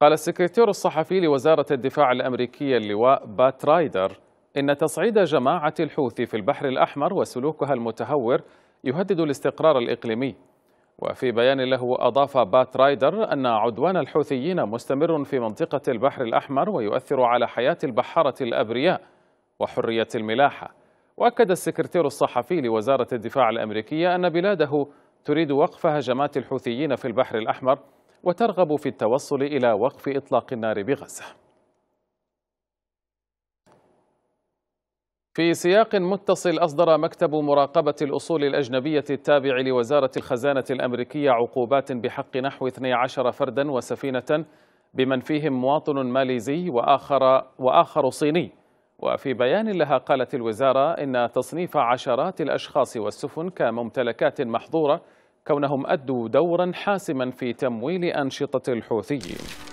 قال السكرتير الصحفي لوزارة الدفاع الأمريكية اللواء بات رايدر إن تصعيد جماعة الحوثي في البحر الأحمر وسلوكها المتهور يهدد الاستقرار الإقليمي وفي بيان له أضاف بات رايدر أن عدوان الحوثيين مستمر في منطقة البحر الأحمر ويؤثر على حياة البحارة الأبرياء وحرية الملاحة وأكد السكرتير الصحفي لوزارة الدفاع الأمريكية أن بلاده تريد وقف هجمات الحوثيين في البحر الأحمر وترغب في التوصل إلى وقف إطلاق النار بغزة في سياق متصل أصدر مكتب مراقبة الأصول الأجنبية التابع لوزارة الخزانة الأمريكية عقوبات بحق نحو 12 فردا وسفينة بمن فيهم مواطن ماليزي وآخر, وآخر صيني وفي بيان لها قالت الوزارة إن تصنيف عشرات الأشخاص والسفن كممتلكات محظورة كونهم أدوا دورا حاسما في تمويل أنشطة الحوثيين